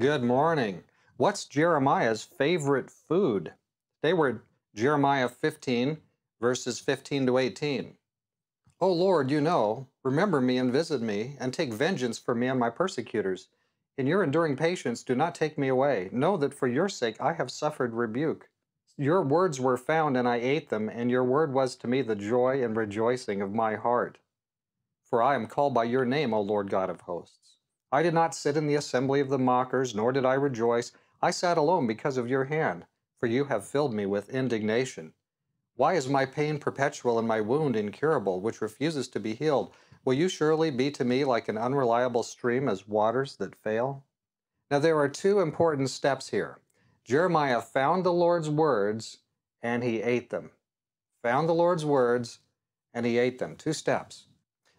Good morning. What's Jeremiah's favorite food? They were Jeremiah 15, verses 15 to 18. O oh, Lord, you know, remember me and visit me, and take vengeance for me and my persecutors. In your enduring patience, do not take me away. Know that for your sake I have suffered rebuke. Your words were found, and I ate them, and your word was to me the joy and rejoicing of my heart. For I am called by your name, O Lord God of hosts. I did not sit in the assembly of the mockers, nor did I rejoice. I sat alone because of your hand, for you have filled me with indignation. Why is my pain perpetual and my wound incurable, which refuses to be healed? Will you surely be to me like an unreliable stream as waters that fail? Now, there are two important steps here. Jeremiah found the Lord's words and he ate them. Found the Lord's words and he ate them. Two steps.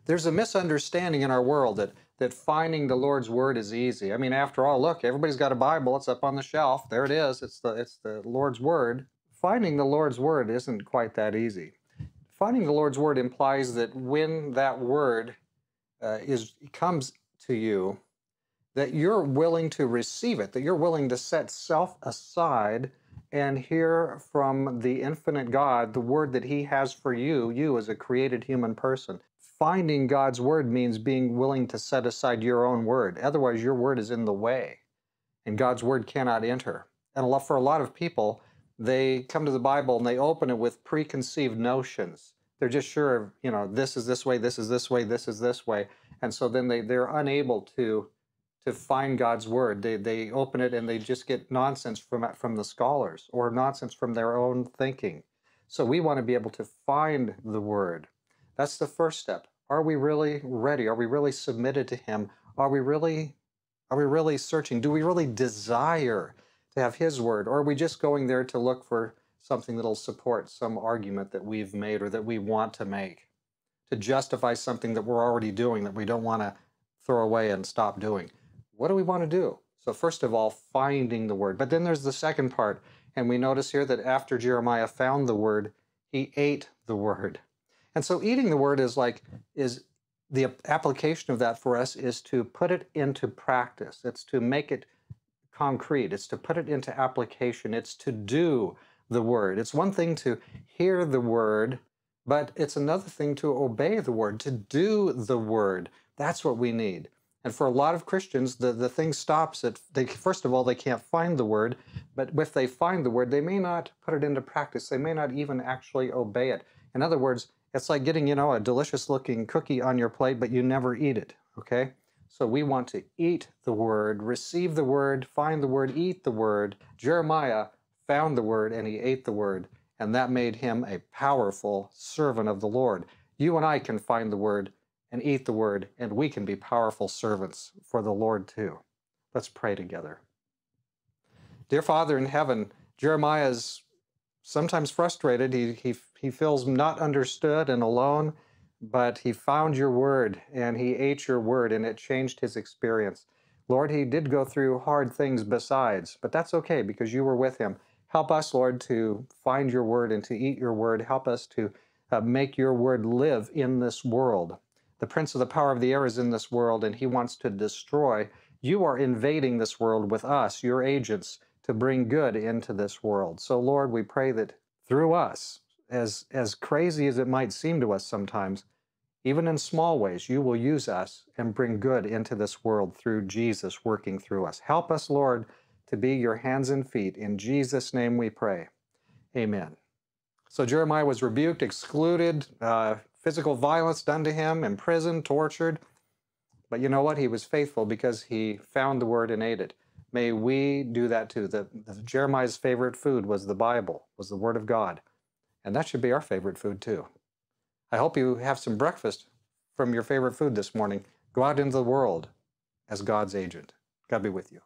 There's a misunderstanding in our world that that finding the Lord's word is easy. I mean, after all, look, everybody's got a Bible. It's up on the shelf. There it is. It's the it's the Lord's word. Finding the Lord's word isn't quite that easy. Finding the Lord's word implies that when that word uh, is comes to you, that you're willing to receive it, that you're willing to set self aside and hear from the infinite God the word that He has for you, you as a created human person finding God's word means being willing to set aside your own word. Otherwise, your word is in the way and God's word cannot enter. And for a lot of people, they come to the Bible and they open it with preconceived notions. They're just sure you know, this is this way, this is this way, this is this way. And so then they, they're unable to to find God's word. They, they open it and they just get nonsense from, from the scholars or nonsense from their own thinking. So we want to be able to find the word. That's the first step. Are we really ready? Are we really submitted to him? Are we really are we really searching? Do we really desire to have his word or are we just going there to look for something that'll support some argument that we've made or that we want to make to justify something that we're already doing that we don't want to throw away and stop doing? What do we want to do? So first of all, finding the word. But then there's the second part, and we notice here that after Jeremiah found the word, he ate the word. And so eating the word is like, is the application of that for us is to put it into practice. It's to make it concrete. It's to put it into application. It's to do the word. It's one thing to hear the word, but it's another thing to obey the word, to do the word. That's what we need. And for a lot of Christians, the, the thing stops at, they, first of all, they can't find the word, but if they find the word, they may not put it into practice. They may not even actually obey it. In other words, it's like getting, you know, a delicious looking cookie on your plate, but you never eat it, okay? So we want to eat the word, receive the word, find the word, eat the word. Jeremiah found the word and he ate the word, and that made him a powerful servant of the Lord. You and I can find the word and eat the word, and we can be powerful servants for the Lord too. Let's pray together. Dear Father in heaven, Jeremiah's sometimes frustrated. He, he, he feels not understood and alone, but he found your word and he ate your word and it changed his experience. Lord, he did go through hard things besides, but that's okay because you were with him. Help us, Lord, to find your word and to eat your word. Help us to uh, make your word live in this world. The prince of the power of the air is in this world and he wants to destroy. You are invading this world with us, your agents to bring good into this world. So, Lord, we pray that through us, as, as crazy as it might seem to us sometimes, even in small ways, you will use us and bring good into this world through Jesus working through us. Help us, Lord, to be your hands and feet. In Jesus' name we pray. Amen. So Jeremiah was rebuked, excluded, uh, physical violence done to him, imprisoned, tortured. But you know what? He was faithful because he found the word and ate it. May we do that too. The, the, Jeremiah's favorite food was the Bible, was the Word of God. And that should be our favorite food too. I hope you have some breakfast from your favorite food this morning. Go out into the world as God's agent. God be with you.